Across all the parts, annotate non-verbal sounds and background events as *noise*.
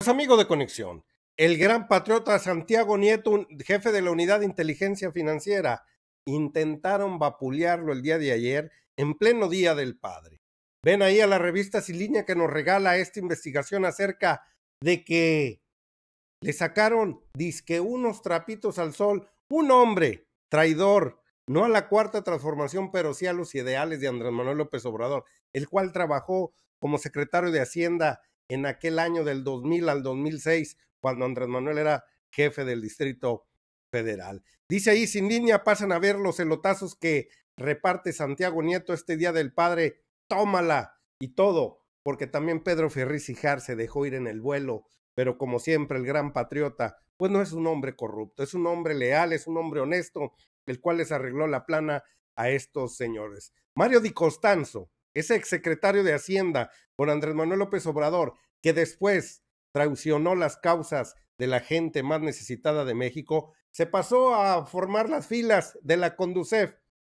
Pues, amigo amigos de Conexión, el gran patriota Santiago Nieto, jefe de la Unidad de Inteligencia Financiera, intentaron vapulearlo el día de ayer en pleno Día del Padre. Ven ahí a la revista línea que nos regala esta investigación acerca de que le sacaron, disque unos trapitos al sol, un hombre traidor, no a la cuarta transformación, pero sí a los ideales de Andrés Manuel López Obrador, el cual trabajó como secretario de Hacienda en aquel año del 2000 al 2006, cuando Andrés Manuel era jefe del Distrito Federal. Dice ahí, sin línea, pasan a ver los celotazos que reparte Santiago Nieto este Día del Padre. Tómala y todo, porque también Pedro Ferriz se dejó ir en el vuelo, pero como siempre el gran patriota, pues no es un hombre corrupto, es un hombre leal, es un hombre honesto, el cual les arregló la plana a estos señores. Mario Di Costanzo, ese exsecretario de Hacienda, por Andrés Manuel López Obrador, que después traicionó las causas de la gente más necesitada de México, se pasó a formar las filas de la Conducef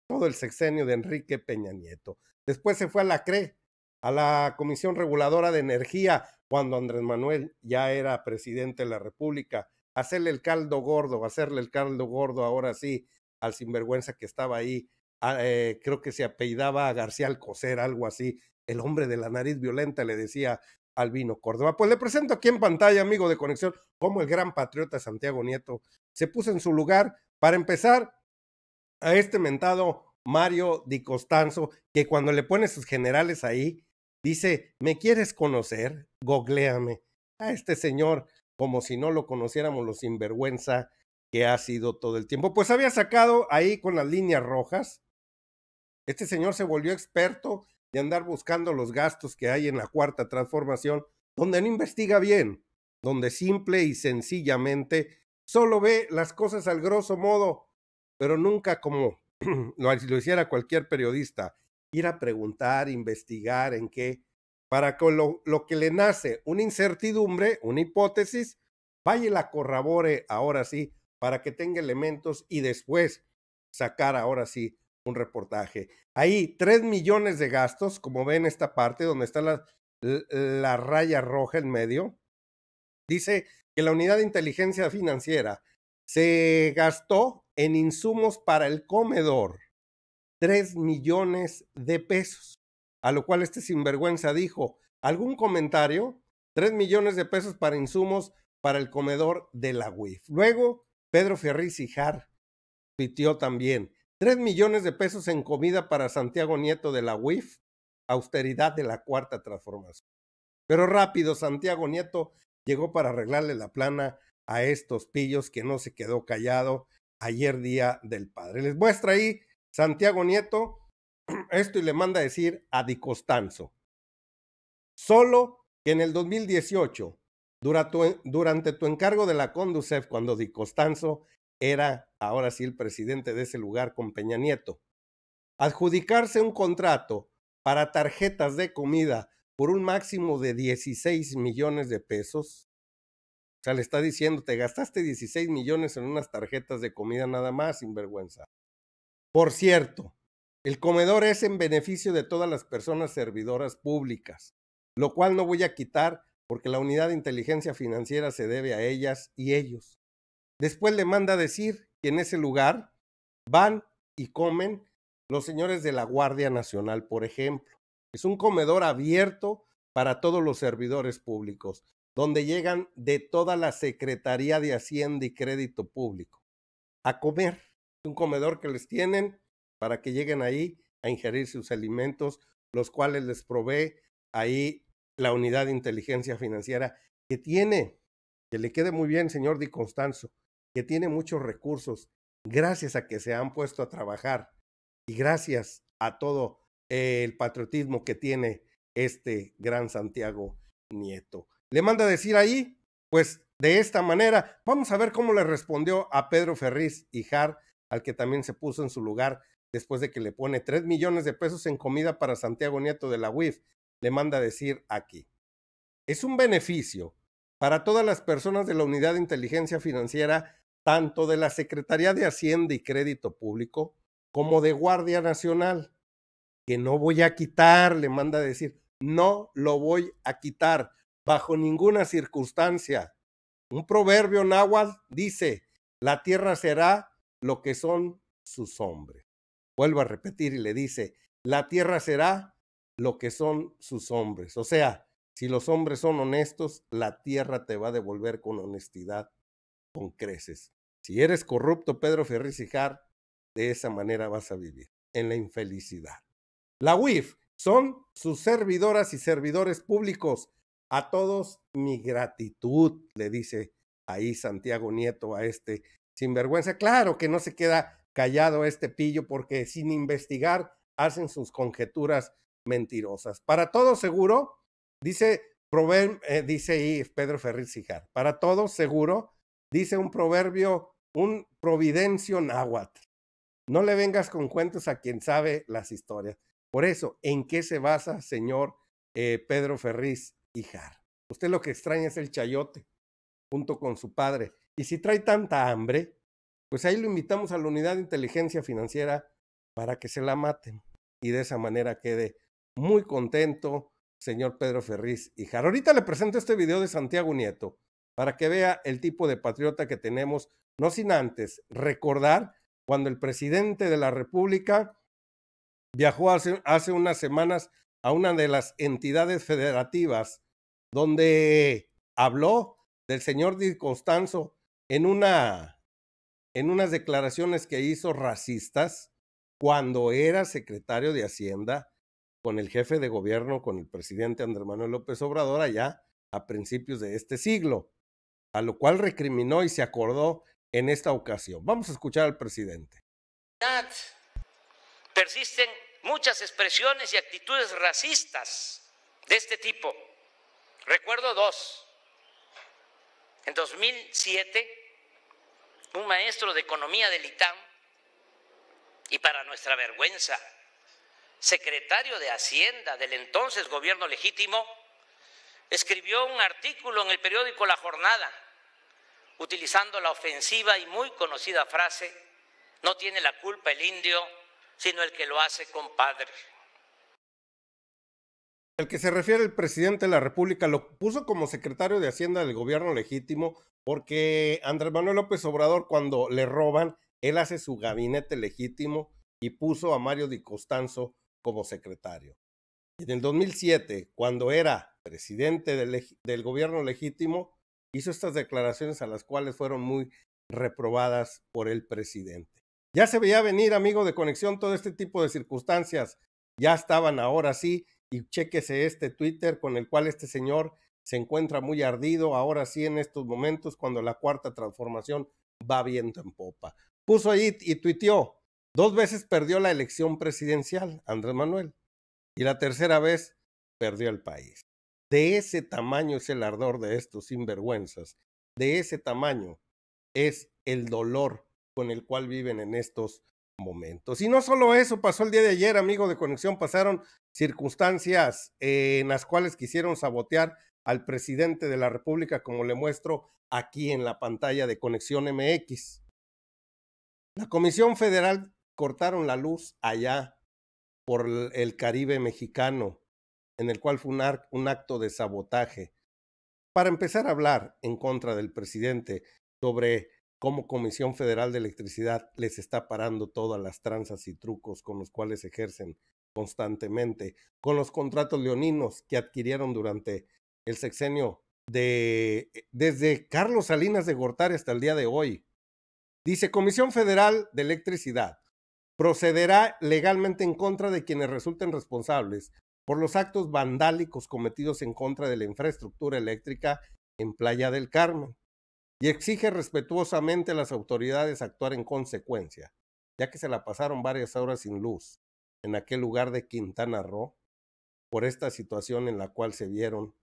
todo el sexenio de Enrique Peña Nieto. Después se fue a la CRE, a la Comisión Reguladora de Energía, cuando Andrés Manuel ya era presidente de la República. Hacerle el caldo gordo, hacerle el caldo gordo ahora sí al sinvergüenza que estaba ahí Ah, eh, creo que se apellidaba García Alcocer, algo así, el hombre de la nariz violenta le decía vino Córdoba. Pues le presento aquí en pantalla, amigo de conexión, cómo el gran patriota Santiago Nieto se puso en su lugar para empezar a este mentado Mario Di Costanzo, que cuando le pone sus generales ahí, dice, ¿me quieres conocer? gogléame A este señor, como si no lo conociéramos lo sinvergüenza que ha sido todo el tiempo. Pues había sacado ahí con las líneas rojas este señor se volvió experto de andar buscando los gastos que hay en la cuarta transformación, donde no investiga bien, donde simple y sencillamente solo ve las cosas al grosso modo, pero nunca como *clears throat* lo, lo hiciera cualquier periodista, ir a preguntar, investigar en qué, para que lo, lo que le nace una incertidumbre, una hipótesis, vaya y la corrobore ahora sí, para que tenga elementos y después sacar ahora sí un reportaje. Ahí, 3 millones de gastos, como ven esta parte donde está la, raya roja en medio. Dice que la unidad de inteligencia financiera se gastó en insumos para el comedor 3 millones de pesos, a lo cual este sinvergüenza dijo, ¿algún comentario? 3 millones de pesos para insumos para el comedor de la UIF. Luego, Pedro Ferriz Ijar pitió también 3 millones de pesos en comida para Santiago Nieto de la UIF, austeridad de la cuarta transformación. Pero rápido, Santiago Nieto llegó para arreglarle la plana a estos pillos que no se quedó callado ayer día del padre. Les muestra ahí Santiago Nieto *clears throat* esto y le manda a decir a Di Costanzo. Solo que en el 2018, durante tu, encargo de la Conducef, cuando Di Costanzo era ahora sí el presidente de ese lugar con Peña Nieto. Adjudicarse un contrato para tarjetas de comida por un máximo de 16 millones de pesos. O sea, le está diciendo, te gastaste 16 millones en unas tarjetas de comida nada más, sin vergüenza Por cierto, el comedor es en beneficio de todas las personas servidoras públicas, lo cual no voy a quitar porque la unidad de inteligencia financiera se debe a ellas y ellos. Después le manda decir que en ese lugar van y comen los señores de la Guardia Nacional, por ejemplo. Es un comedor abierto para todos los servidores públicos, donde llegan de toda la Secretaría de Hacienda y Crédito Público a comer. Un comedor que les tienen para que lleguen ahí a ingerir sus alimentos, los cuales les provee ahí la unidad de inteligencia financiera que tiene, que le quede muy bien, señor Di Constanzo, que tiene muchos recursos, gracias a que se han puesto a trabajar y gracias a todo el patriotismo que tiene este gran Santiago Nieto. Le manda decir ahí, pues de esta manera, vamos a ver cómo le respondió a Pedro Ferriz Jar, al que también se puso en su lugar después de que le pone 3 millones de pesos en comida para Santiago Nieto de la UIF. Le manda decir aquí. Es un beneficio para todas las personas de la Unidad de Inteligencia Financiera tanto de la Secretaría de Hacienda y Crédito Público como de Guardia Nacional, que no voy a quitar, le manda a decir, no lo voy a quitar bajo ninguna circunstancia. Un proverbio náhuatl dice, la tierra será lo que son sus hombres. Vuelvo a repetir y le dice, la tierra será lo que son sus hombres. O sea, si los hombres son honestos, la tierra te va a devolver con honestidad con creces. Si eres corrupto, Pedro Ferriz Jar, de esa manera vas a vivir, en la infelicidad. La UIF son sus servidoras y servidores públicos. A todos mi gratitud, le dice ahí Santiago Nieto a este sinvergüenza. Claro que no se queda callado este pillo porque sin investigar hacen sus conjeturas mentirosas. Para todo seguro, dice, eh, dice ahí Pedro Ferriz Sijar, para todo seguro dice un proverbio, un providencio náhuatl. No le vengas con cuentos a quien sabe las historias. Por eso, ¿en qué se basa, señor eh, Pedro Ferriz Ijar? Usted lo que extraña es el chayote, junto con su padre. Y si trae tanta hambre, pues ahí lo invitamos a la unidad de inteligencia financiera para que se la maten. Y de esa manera quede muy contento, señor Pedro Ferriz Ijar. Ahorita le presento este video de Santiago Nieto para que vea el tipo de patriota que tenemos, no sin antes recordar cuando el presidente de la República viajó hace, unas semanas a una de las entidades federativas donde habló del señor Di Constanzo en una en unas declaraciones que hizo racistas cuando era secretario de Hacienda con el jefe de gobierno, con el presidente Andrés Manuel López Obrador allá a principios de este siglo a lo cual recriminó y se acordó en esta ocasión. Vamos a escuchar al presidente. Persisten muchas expresiones y actitudes racistas de este tipo. Recuerdo dos. En 2007, un maestro de economía del ITAM y para nuestra vergüenza, secretario de Hacienda del entonces gobierno legítimo, escribió un artículo en el periódico La Jornada, utilizando la ofensiva y muy conocida frase, no tiene la culpa el indio, sino el que lo hace compadre. El que se refiere el presidente de la República lo puso como secretario de Hacienda del gobierno legítimo porque Andrés Manuel López Obrador cuando le roban, él hace su gabinete legítimo y puso a Mario Di Costanzo como secretario. En el 2007, cuando era presidente del, gobierno legítimo, hizo estas declaraciones a las cuales fueron muy reprobadas por el presidente. Ya se veía venir, amigo de conexión, todo este tipo de circunstancias. Ya estaban ahora sí, y chéquese este Twitter con el cual este señor se encuentra muy ardido ahora sí en estos momentos cuando la cuarta transformación va viendo en popa. Puso ahí y tuiteó, dos veces perdió la elección presidencial Andrés Manuel y la tercera vez perdió el país. De ese tamaño es el ardor de estos sinvergüenzas. De ese tamaño es el dolor con el cual viven en estos momentos. Y no solo eso, pasó el día de ayer, amigo de Conexión, pasaron circunstancias eh, en las cuales quisieron sabotear al presidente de la República, como le muestro aquí en la pantalla de Conexión MX. La Comisión Federal cortaron la luz allá por el Caribe mexicano en el cual fue un, acto de sabotaje. Para empezar a hablar en contra del presidente sobre cómo Comisión Federal de Electricidad les está parando todas las tranzas y trucos con los cuales ejercen constantemente, con los contratos leoninos que adquirieron durante el sexenio de eh, desde Carlos Salinas de Gortari hasta el día de hoy. Dice Comisión Federal de Electricidad procederá legalmente en contra de quienes resulten responsables por los actos vandálicos cometidos en contra de la infraestructura eléctrica en Playa del Carmen y exige respetuosamente a las autoridades actuar en consecuencia, ya que se la pasaron varias horas sin luz en aquel lugar de Quintana Roo por esta situación en la cual se vieron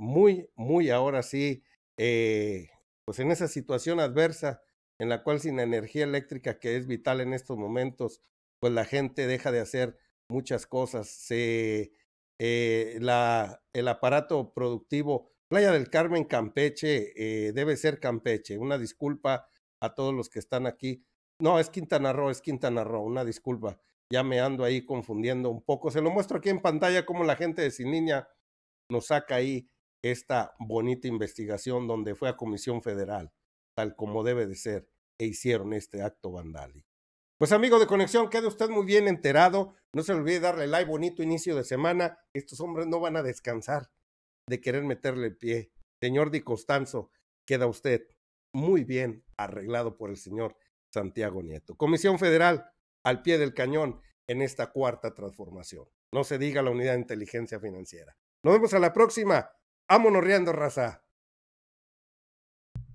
muy, muy ahora sí, eh, pues en esa situación adversa en la cual sin energía eléctrica que es vital en estos momentos, pues la gente deja de hacer muchas cosas. Se, eh, la, el aparato productivo, Playa del Carmen Campeche, eh, debe ser Campeche. Una disculpa a todos los que están aquí. No, es Quintana Roo, es Quintana Roo, una disculpa. Ya me ando ahí confundiendo un poco. Se lo muestro aquí en pantalla como la gente de Sin Niña nos saca ahí esta bonita investigación donde fue a Comisión Federal, tal como debe de ser, e hicieron este acto vandálico. Pues amigo de conexión, quede usted muy bien enterado. No se olvide darle like, bonito inicio de semana. Estos hombres no van a descansar de querer meterle el pie. Señor Di Costanzo, queda usted muy bien arreglado por el señor Santiago Nieto. Comisión Federal al pie del cañón en esta cuarta transformación. No se diga la unidad de inteligencia financiera. Nos vemos a la próxima. Ámonos riendo, raza.